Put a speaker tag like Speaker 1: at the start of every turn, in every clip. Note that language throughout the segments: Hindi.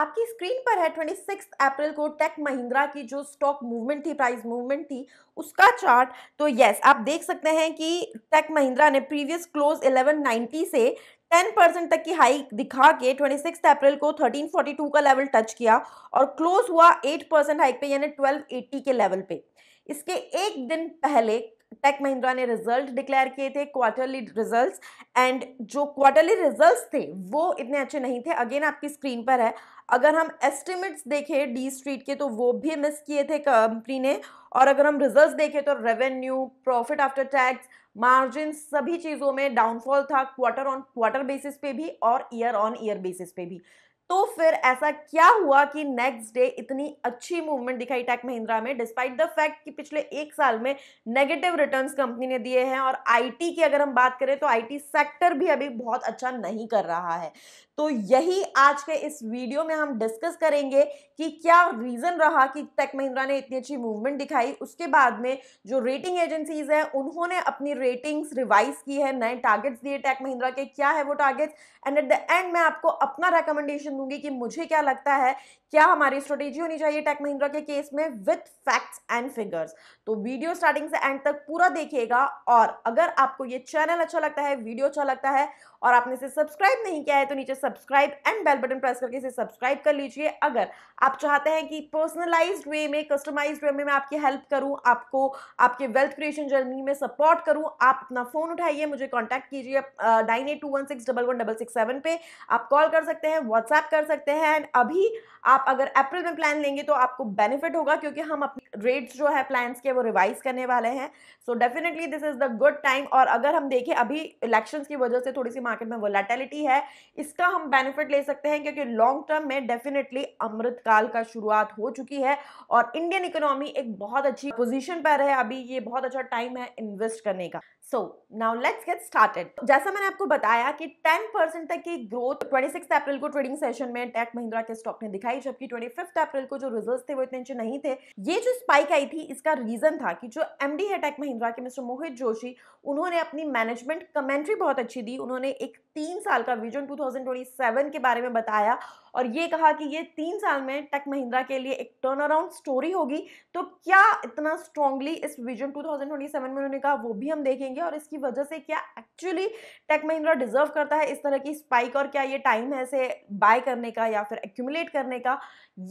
Speaker 1: आपकी स्क्रीन पर है ट्वेंटी सिक्स अप्रैल को टेक महिंद्रा की जो स्टॉक मूवमेंट थी प्राइस मूवमेंट थी उसका चार्ट तो यस आप देख सकते हैं कि टेक महिंद्रा ने प्रीवियस क्लोज इलेवन 1190 से 10 तक की हाई दिखा के 26 अप्रैल को 1342 का लेवल टच किया और क्लोज हुआ 8 हाइक पे यानी 1280 के लेवल पे इसके एक दिन पहले टेक महिंद्रा ने रिजल्ट डिक्लेयर किए थे क्वार्टरली रिजल्ट्स एंड जो क्वार्टरली रिजल्ट्स थे वो इतने अच्छे नहीं थे अगेन आपकी स्क्रीन पर है अगर हम एस्टिमेट्स देखें डी स्ट्रीट के तो वो भी मिस किए थे कंपनी ने और अगर हम रिजल्ट्स देखें तो revenue profit after tax margin सभी चीज़ों में डाउनफॉल था क्वार्टर ऑन क्वार्टर बेसिस पे भी और ईयर ऑन ईयर बेसिस पे भी तो फिर ऐसा क्या हुआ कि नेक्स्ट डे इतनी अच्छी मूवमेंट दिखाई टेक महिंद्रा में डिस्पाइट द फैक्ट कि पिछले एक साल में नेगेटिव रिटर्न्स कंपनी ने दिए हैं और आईटी की अगर हम बात करें तो आईटी सेक्टर भी अभी बहुत अच्छा नहीं कर रहा है तो यही आज के इस वीडियो में हम डिस्कस करेंगे कि क्या रीज़न रहा कि टेक महिंद्रा ने इतनी अच्छी मूवमेंट दिखाई उसके बाद में जो रेटिंग एजेंसीज है उन्होंने अपनी रेटिंग्स रिवाइज की है नए टारगेट्स दिए टेक महिंद्रा के क्या है वो targets and at the end मैं आपको अपना रिकमेंडेशन सजेशन दूंगी कि मुझे क्या लगता है क्या हमारी स्ट्रेटेजी होनी चाहिए टेक महिंद्रा के केस में विथ फैक्ट्स एंड फिगर्स तो वीडियो स्टार्टिंग से एंड तक पूरा देखिएगा और अगर आपको ये चैनल अच्छा लगता है वीडियो अच्छा लगता है और आपने इसे सब्सक्राइब नहीं किया है तो नीचे subscribe and bell button press करके इसे सब्सक्राइब कर लीजिए अगर आप चाहते हैं कि पर्सनलाइज वे में कस्टमाइज वे में मैं आपकी हेल्प करूँ आपको आपके वेल्थ क्रिएशन जर्नी में सपोर्ट करूँ आप अपना फ़ोन उठाइए मुझे कॉन्टैक्ट कीजिए nine eight two one six double one double six seven पे आप कॉल कर सकते हैं व्हाट्सएप कर सकते हैं एंड अभी आप अगर अप्रैल में प्लान लेंगे तो आपको बेनिफिट होगा क्योंकि हम अपने रेट्स जो है प्लान्स के वो रिवाइज करने वाले हैं so definitely this is the good time और अगर हम देखें अभी इलेक्शंस की वजह से थोड़ी सी मार्केट में वोलेटिलिटी है इसका हम बेनिफिट ले सकते हैं क्योंकि लॉन्ग टर्म में डेफिनेटली अमृत काल का शुरुआत हो चुकी है और इंडियन इकोनॉमी एक बहुत अच्छी पोजिशन पर है अभी ये बहुत अच्छा टाइम है इन्वेस्ट करने का so now let's get started जैसा मैंने आपको बताया कि 10 परसेंट तक की ग्रोथ 26 अप्रैल को ट्रेडिंग सेशन में टेक महिंद्रा के स्टॉक ने दिखाई जबकि 25 अप्रैल को जो रिजल्ट्स थे वो इतने अच्छे नहीं थे ये जो स्पाइक आई थी इसका रीजन था कि जो एमडी है टेक महिंद्रा के मिस्टर मोहित जोशी उन्होंने अपनी मैनेजमेंट कमेंट्री बहुत अच्छी दी उन्होंने एक तीन साल का विजन 2027 के बारे में बताया और ये कहा कि ये तीन साल में टेक महिंद्रा के लिए एक टर्न अराउंड स्टोरी होगी तो क्या इतना स्ट्रांगली इस विजन 2027 में उन्होंने कहा वो भी हम देखेंगे और इसकी वजह से क्या एक्चुअली टेक महिंद्रा डिजर्व करता है इस तरह की स्पाइक और क्या ये टाइम है इसे बाय करने का या फिर एक्यूमुलेट करने का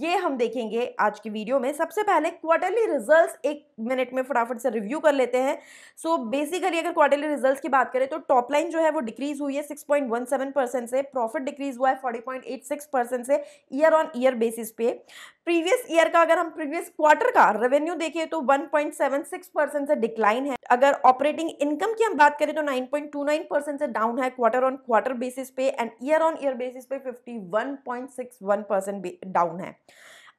Speaker 1: ये हम देखेंगे आज की वीडियो में सबसे पहले क्वार्टरली रिजल्ट एक मिनट में फटाफट से रिव्यू कर लेते हैं सो so बेसिकली अगर क्वार्टरली रिजल्ट की बात करें तो टॉपलाइन जो है वो डिक्रीज हुई हुई ये 6.17 परसेंट से प्रॉफिट डिक्रीज हुआ है 40.86 परसेंट से ईयर ऑन ईयर बेसिस पे प्रीवियस ईयर का अगर हम प्रीवियस क्वार्टर का रेवेन्यू देखें तो 1.76 परसेंट से डिक्लाइन है अगर ऑपरेटिंग इनकम की हम बात करें तो 9.29 परसेंट से डाउन है क्वार्टर ऑन क्वार्टर बेसिस पे and year on year basis पे 51.61 परसेंट डाउन है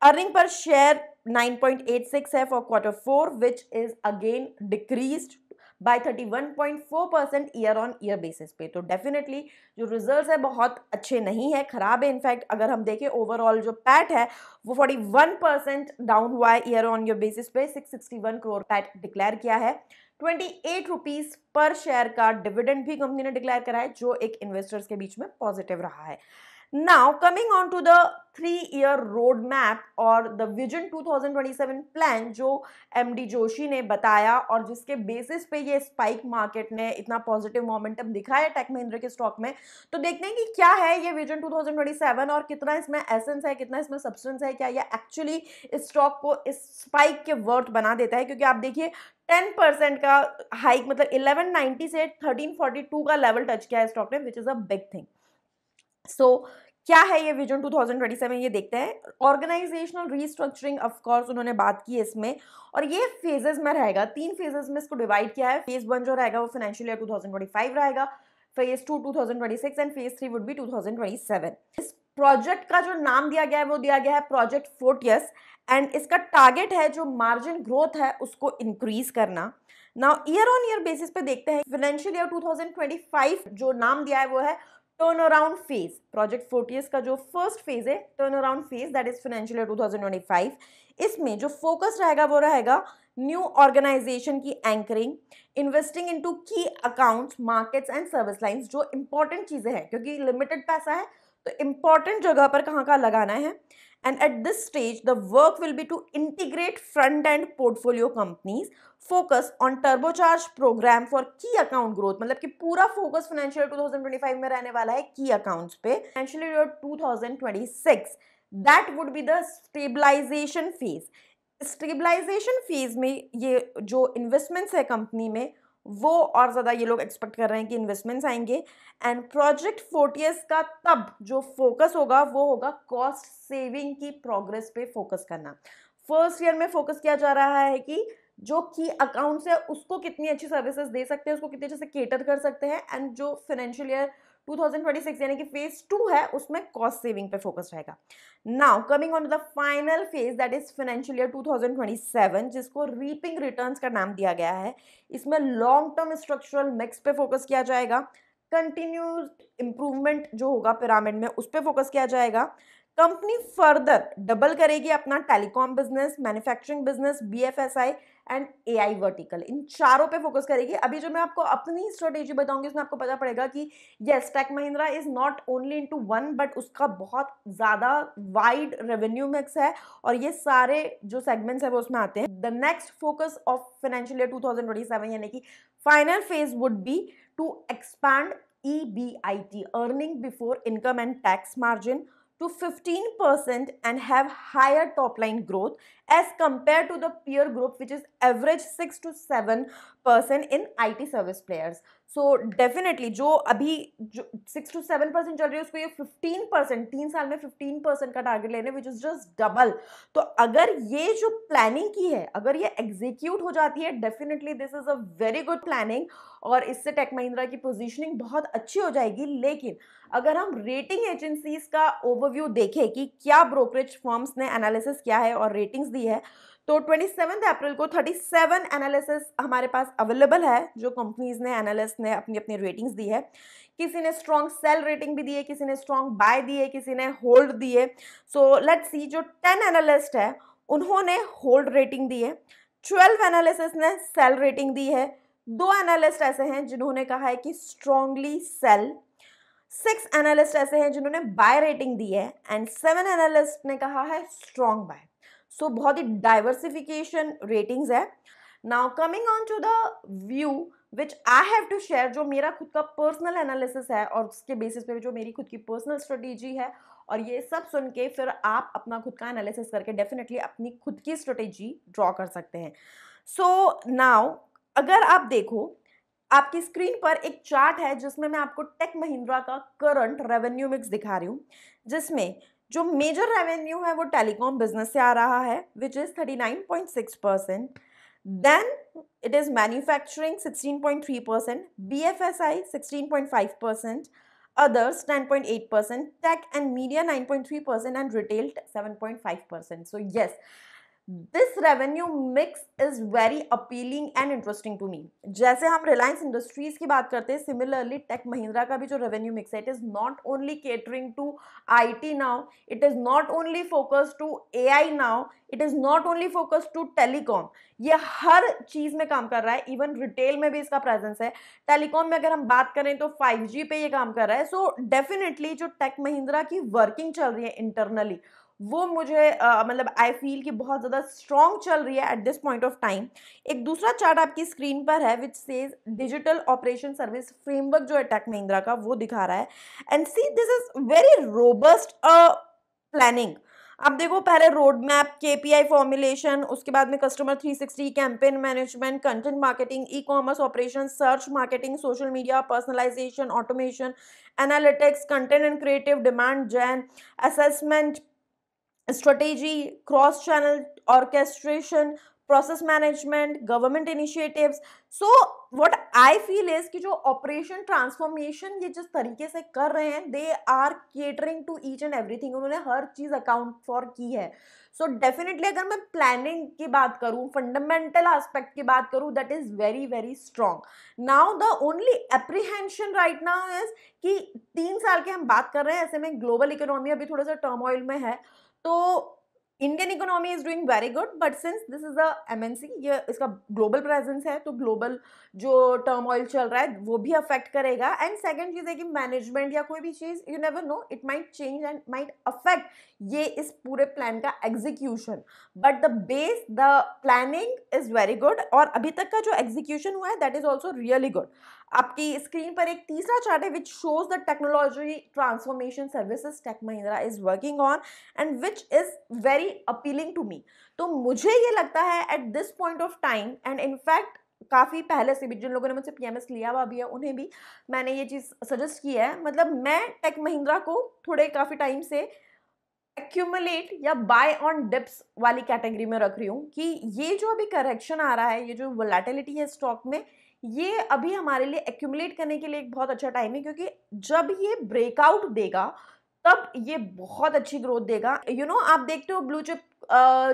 Speaker 1: अर्निंग पर शेयर 9.86 है for quarter four which is again decreased by 31.4 percent year on year basis पे तो डेफिनेटली जो रिजल्ट्स है बहुत अच्छे नहीं है ख़राब है इनफैक्ट अगर हम देखें ओवरऑल जो पैट है वो 41 परसेंट डाउन हुआ है ईयर ऑन ईयर बेसिस पे 661 करोड़ पैट डिक्लेयर किया है twenty eight rupees per share का डिविडेंड भी कंपनी ने डिक्लेयर करा है जो एक इन्वेस्टर्स के बीच में पॉजिटिव रहा है Now coming on to the three year road map और द विजन 2027 प्लान जो डी जोशी ने बताया और जिसके बेसिस पे ये स्पाइक मार्केट ने इतना पॉजिटिव मोमेंटम दिखाया टेक महिंद्रा के स्टॉक में तो देखते हैं कि क्या है ये विजन 2027 और कितना इसमें एसेंस है कितना इसमें सब्सटेंस है क्या ये एक्चुअली इस स्टॉक को इस स्पाइक के वर्थ बना देता है क्योंकि आप देखिए टेन परसेंट का हाइक मतलब इलेवन नाइनटी से थर्टीन फोर्टी टू का लेवल टच किया है स्टॉक ने which is a big thing so so, क्या है ये विजन 2027 ये देखते हैं ऑर्गेनाइजेशनल रीस्ट्रक्चरिंग ऑफ कोर्स उन्होंने बात की है इसमें और ये फेजेस में रहेगा तीन फेजेस में इसको डिवाइड किया है फेज वन जो रहेगा वो फाइनेंशियल ईयर 2025 रहेगा phase two 2026 and phase three would be 2027 इस प्रोजेक्ट का जो नाम दिया गया है वो दिया गया है प्रोजेक्ट फोर्टियस एंड इसका टारगेट है जो मार्जिन ग्रोथ है उसको इंक्रीज करना now year on year basis पे देखते हैं फाइनेंशियल ईयर 2025 जो नाम दिया है वो है turn around phase project Fortius का जो फर्स्ट फेज है turn around phase that is financial two thousand twenty इसमें जो फोकस रहेगा वो रहेगा न्यू ऑर्गेनाइजेशन की anchoring investing into key accounts markets and service line जो इंपॉर्टेंट चीज़ें हैं क्योंकि लिमिटेड पैसा है तो इंपॉर्टेंट जगह पर कहाँ कहाँ लगाना है And at this stage, the work will be to integrate front-end portfolio companies, focus on turbocharge program for key account growth. matlab ki pura focus financial year 2025 mein rehne wala hai key accounts pe Financial year 2026, that would be the stabilization phase. Stabilization phase में ये जो इन्वेस्टमेंट्स है कंपनी में वो और ज़्यादा ये लोग एक्सपेक्ट कर रहे हैं कि इन्वेस्टमेंट्स आएंगे एंड प्रोजेक्ट फोर्टियस का तब जो फोकस होगा वो होगा कॉस्ट सेविंग की प्रोग्रेस पे फोकस करना फर्स्ट ईयर में फोकस किया जा रहा है कि जो की अकाउंट्स है उसको कितनी अच्छी सर्विसेज दे सकते हैं उसको कितने अच्छे से केटर कर सकते हैं एंड जो फाइनेंशियल ईयर 2026 यानी कि फेज टू है उसमें कॉस्ट सेविंग पे फोकस रहेगा now coming on the final phase that is financial year 2027 जिसको रीपिंग रिटर्न्स का नाम दिया गया है इसमें लॉन्ग टर्म स्ट्रक्चरल मिक्स पे फोकस किया जाएगा कंटिन्यूस इंप्रूवमेंट जो होगा पिरामिड में उस पर फोकस किया जाएगा कंपनी फर्दर डबल करेगी अपना telecom business manufacturing business BFSI and AI vertical इन चारों पे फोकस करेगी अभी जो मैं आपको अपनी स्ट्रेटेजी बताऊंगी उसमें आपको पता पड़ेगा कि yes tech Mahindra is not only into one but उसका बहुत ज़्यादा वाइड रेवेन्यू मिक्स है और ये सारे जो सेगमेंट्स है वो उसमें आते हैं the next focus of financial year two यानी कि final phase would be to expand E B I T earning before income and tax margin to 15% and have higher top line growth as compared to the peer group which is average six to seven percent in I T service players so definitely जो अभी जो सिक्स टू सेवन परसेंट चल रही है उसको ये फिफ्टीन परसेंट तीन साल में फिफ्टीन परसेंट का टारगेट लेने विच इज़ जस्ट डबल तो अगर ये जो प्लानिंग की है अगर ये एग्जीक्यूट हो जाती है definitely this is a very good planning और इससे टेक महिंद्रा की पोजिशनिंग बहुत अच्छी हो जाएगी लेकिन अगर हम रेटिंग एजेंसीज का ओवरव्यू देखें कि क्या ब्रोकरेज फॉर्म्स ने एनालिसिस किया है और रेटिंग्स दी है तो ट्वेंटी सेवन अप्रैल को थर्टी सेवन एनालिसिस हमारे पास अवेलेबल है जो कंपनीज ने एनालिस्ट ने अपनी अपनी रेटिंग्स दी है किसी ने स्ट्रॉन्ग सेल रेटिंग भी दी है किसी ने स्ट्रॉन्ग बाय दी है किसी ने होल्ड दिए सो लेट्स सी जो टेन एनालिस्ट है उन्होंने होल्ड रेटिंग दी है ट्वेल्व एनालिसिस ने सेल रेटिंग दी है दो एनालिस्ट ऐसे हैं जिन्होंने कहा है कि स्ट्रॉन्गली सेल सिक्स एनालिस्ट ऐसे हैं जिन्होंने बाय रेटिंग दी है एंड सेवन एनालिस्ट ने कहा है स्ट्रॉन्ग बाय सो बहुत ही डाइवर्सिफिकेशन रेटिंग्स है now coming on to the view which I have to share जो मेरा खुद का पर्सनल एनालिसिस है और उसके बेसिस पे जो मेरी खुद की पर्सनल स्ट्रेटेजी है और ये सब सुन के फिर आप अपना खुद का एनालिसिस करके डेफिनेटली अपनी खुद की स्ट्रेटेजी ड्रॉ कर सकते हैं सो so, नाउ अगर आप देखो आपकी स्क्रीन पर एक चार्ट है जिसमें मैं आपको टेक महिंद्रा का करंट रेवेन्यू मिक्स दिखा रही हूँ जिसमें जो मेजर रेवेन्यू है वो टेलीकॉम बिजनेस से आ रहा है which is thirty nine point six percent then it is manufacturing sixteen point three percent B F S I sixteen point five percent others ten point eight percent tech and media nine point three percent and retail seven point five percent so yes this revenue mix is very appealing and interesting to me जैसे हम रिलायंस इंडस्ट्रीज की बात करते हैं सिमिलरली टेक महिंद्रा का भी जो रेवेन्यू मिक्स है it is not only catering to I T now it is not only focus to A I now it is not only focus to telecom ये हर चीज में काम कर रहा है इवन रिटेल में भी इसका प्रेजेंस है टेलीकॉम में अगर हम बात करें तो फाइव जी पे ये काम कर रहा है सो so, डेफिनेटली जो टेक महिंद्रा की वर्किंग चल रही है इंटरनली वो मुझे मतलब आई फील कि बहुत ज़्यादा स्ट्रॉन्ग चल रही है at this point of time एक दूसरा चार्ट आपकी स्क्रीन पर है which says digital operation service framework जो है टेक महिंद्रा का वो दिखा रहा है and see this is very robust planning आप देखो पहले road map K P I formulation उसके बाद में customer three sixty campaign management content marketing e commerce operation search marketing social media personalization automation analytics content and creative demand gen assessment strategy cross channel orchestration process management government initiatives so what I feel is कि जो ऑपरेशन ट्रांसफॉर्मेशन ये जिस तरीके से कर रहे हैं they are catering to each and everything उन्होंने हर चीज़ अकाउंट फॉर की है सो डेफिनेटली अगर मैं प्लानिंग की बात करूँ फंडामेंटल आस्पेक्ट की बात करूँ that is very very strong now the only apprehension right now is कि तीन साल के हम बात कर रहे हैं ऐसे में ग्लोबल इकोनॉमी अभी थोड़ा सा टर्मोइल में है तो Indian economy is doing very good but since this is a see ये इसका ग्लोबल प्रेजेंस है तो ग्लोबल जो टर्म ऑयल चल रहा है वो भी अफेक्ट करेगा एंड सेकेंड चीज़ है कि मैनेजमेंट या कोई भी चीज़ you never know it might change and might affect ये इस पूरे प्लान का execution but the base the planning is very good और अभी तक का जो एग्जीक्यूशन हुआ है that is also really good आपकी स्क्रीन पर एक तीसरा चार्ट है which shows the technology transformation services tech Mahindra is working on and which is very appealing to me तो मुझे ये लगता है at this point of time and in fact काफ़ी पहले से भी जिन लोगों ने मुझसे पी लिया हुआ भी है उन्हें भी मैंने ये चीज़ सजेस्ट की है मतलब मैं टेक महिंद्रा को थोड़े काफ़ी टाइम से एक्यूमुलेट या बाय ऑन डिप्स वाली कैटेगरी में रख रही हूँ कि ये जो अभी करेक्शन आ रहा है ये जो वोलेटिलिटी है स्टॉक में ये अभी हमारे लिए एक्यूमुलेट करने के लिए एक बहुत अच्छा टाइम है क्योंकि जब ये ब्रेकआउट देगा तब ये बहुत अच्छी ग्रोथ देगा यू you नो know, आप देखते हो ब्लू चिप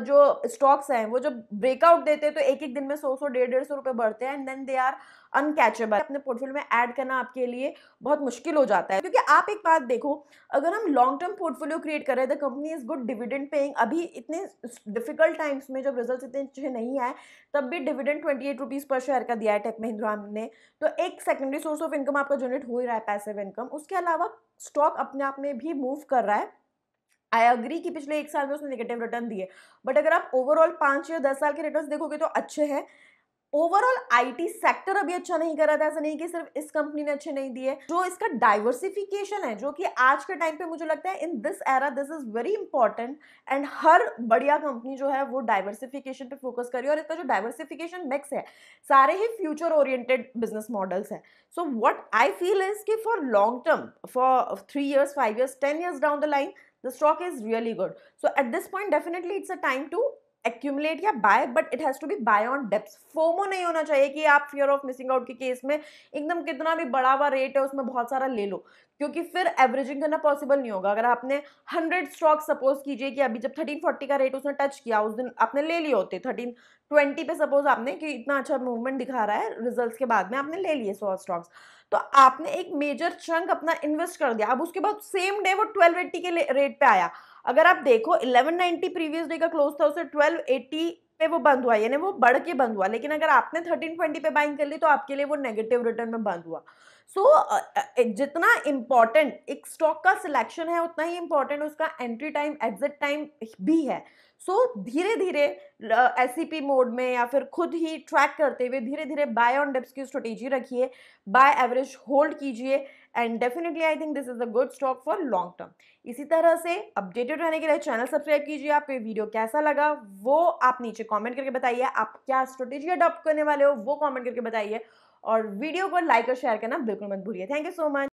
Speaker 1: जो स्टॉक्स हैं वो जब ब्रेकआउट देते हैं तो एक एक दिन में सौ सौ डेढ़ डेढ़ सौ रुपये बढ़ते हैं and then they are uncatchable अपने पोर्टफोलियो में ऐड करना आपके लिए बहुत मुश्किल हो जाता है क्योंकि आप एक बात देखो अगर हम लॉन्ग टर्म पोर्टफोलियो क्रिएट कर रहे हैं the company is good dividend paying अभी इतने डिफिकल्ट टाइम्स में जब रिजल्ट इतने अच्छे नहीं आए तब भी dividend twenty eight rupees per share का दिया है टेक महिंद्रा ने तो एक सेकेंडरी सोर्स ऑफ इनकम आपका जनरेट हो ही रहा है पैसिव इनकम उसके अलावा स्टॉक अपने आप में भी मूव कर रहा है आई अग्री कि पिछले एक साल में उसने नेगेटिव रिटर्न दिए बट अगर आप ओवरऑल पाँच या दस साल के रिटर्न देखोगे तो अच्छे हैं ओवरऑल आईटी सेक्टर अभी अच्छा नहीं कर रहा था ऐसा नहीं कि सिर्फ इस कंपनी ने अच्छे नहीं दिए जो इसका डाइवर्सिफिकेशन है जो कि आज के टाइम पे मुझे लगता है in this era this is very important and हर बढ़िया कंपनी जो है वो डाइवर्सिफिकेशन पे फोकस करी और इसका जो डाइवर्सिफिकेशन मिक्स है सारे ही फ्यूचर ओरिएंटेड बिजनेस मॉडल्स है so what I feel is कि for long term for three years five years ten years down the line the stock is really good so at this point definitely it's a time to accumulate या buy but it has to be buy on depth FOMO नहीं होना चाहिए कि आप फियर ऑफ मिसिंग आउट के केस में एकदम कितना भी बड़ा हुआ रेट है उसमें बहुत सारा ले लो क्योंकि फिर एवरेजिंग करना पॉसिबल नहीं होगा अगर आपने हंड्रेड स्टॉक सपोज कीजिए कि अभी जब थर्टीन फोर्टी का रेट उसने टच किया उस दिन आपने ले लिए होते थर्टीन ट्वेंटी पे सपोज आपने कि इतना अच्छा मूवमेंट दिखा रहा है रिजल्ट के बाद में आपने ले लिए सौ स्टॉक्स तो आपने एक मेजर चंक अपना इन्वेस्ट कर दिया अब उसके बाद सेम डे वो ट्वेल्व एट्टी के रेट पे आया अगर आप देखो 1190 प्रीवियस डे का क्लोज था उसे 1280 पे वो बंद हुआ यानी वो बढ़ के बंद हुआ लेकिन अगर आपने 1320 पे बाइंग कर ली तो आपके लिए वो नेगेटिव रिटर्न में बंद हुआ सो so, uh, uh, जितना इम्पॉर्टेंट एक स्टॉक का सिलेक्शन है उतना ही इम्पॉर्टेंट उसका एंट्री टाइम एग्जिट टाइम भी है सो so, धीरे धीरे एस मोड में या फिर खुद ही ट्रैक करते हुए धीरे धीरे बाय ऑन डिप्स की स्ट्रेटेजी रखिए बाय एवरेज होल्ड कीजिए and definitely I think this is a good stock for long term इसी तरह से अपडेटेड रहने के लिए चैनल सब्सक्राइब कीजिए आपको वीडियो कैसा लगा वो आप नीचे कॉमेंट करके बताइए आप क्या स्ट्रेटेजी अडॉप्ट करने वाले हो वो कॉमेंट करके बताइए और वीडियो को लाइक और शेयर करना बिल्कुल मत भूलिए थैंक यू सो मच